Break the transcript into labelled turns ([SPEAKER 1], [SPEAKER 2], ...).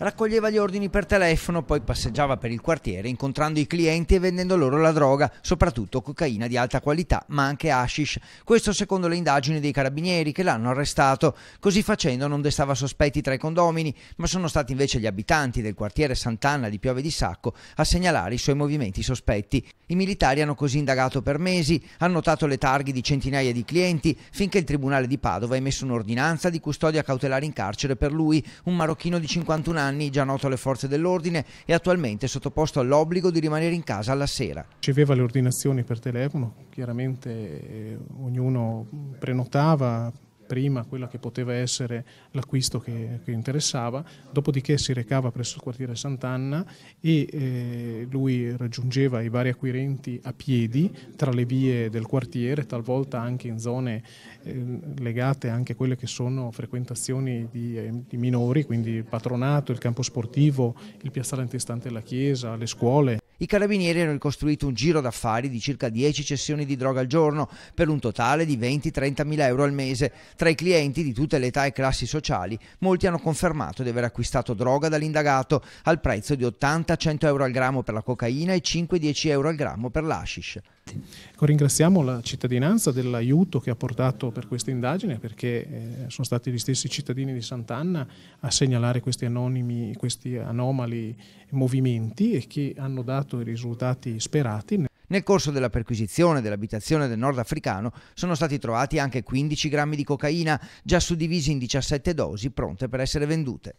[SPEAKER 1] Raccoglieva gli ordini per telefono, poi passeggiava per il quartiere incontrando i clienti e vendendo loro la droga, soprattutto cocaina di alta qualità, ma anche hashish. Questo secondo le indagini dei carabinieri che l'hanno arrestato. Così facendo non destava sospetti tra i condomini, ma sono stati invece gli abitanti del quartiere Sant'Anna di Piove di Sacco a segnalare i suoi movimenti sospetti. I militari hanno così indagato per mesi, hanno notato le targhe di centinaia di clienti, finché il Tribunale di Padova ha emesso un'ordinanza di custodia cautelare in carcere per lui, un marocchino di 51 anni anni, già noto alle forze dell'ordine e attualmente sottoposto all'obbligo di rimanere in casa
[SPEAKER 2] alla sera. Riceveva le ordinazioni per telefono, chiaramente eh, ognuno prenotava prima quella che poteva essere l'acquisto che, che interessava, dopodiché si recava presso il quartiere Sant'Anna e eh, lui raggiungeva i vari acquirenti a piedi tra le vie del quartiere, talvolta anche in zone eh, legate anche a quelle che sono frequentazioni di, eh, di minori, quindi il patronato, il campo sportivo, il piazzale antistante alla chiesa, le scuole. I carabinieri
[SPEAKER 3] hanno ricostruito un giro d'affari di circa 10 cessioni di droga al giorno per un totale di 20-30
[SPEAKER 1] mila euro al mese. Tra i clienti di tutte le età e classi sociali, molti hanno confermato di aver acquistato droga dall'indagato al prezzo di 80-100 euro al grammo per la cocaina e 5-10 euro al grammo per l'ashish fatti.
[SPEAKER 2] Ecco, ringraziamo la cittadinanza dell'aiuto che ha portato per questa indagine perché eh, sono stati gli stessi cittadini di Sant'Anna a segnalare questi, anonimi, questi anomali movimenti e che hanno dato i risultati
[SPEAKER 3] sperati. Nel corso della perquisizione dell'abitazione del nordafricano sono stati trovati
[SPEAKER 1] anche 15 grammi di cocaina, già suddivisi in 17 dosi pronte per essere vendute.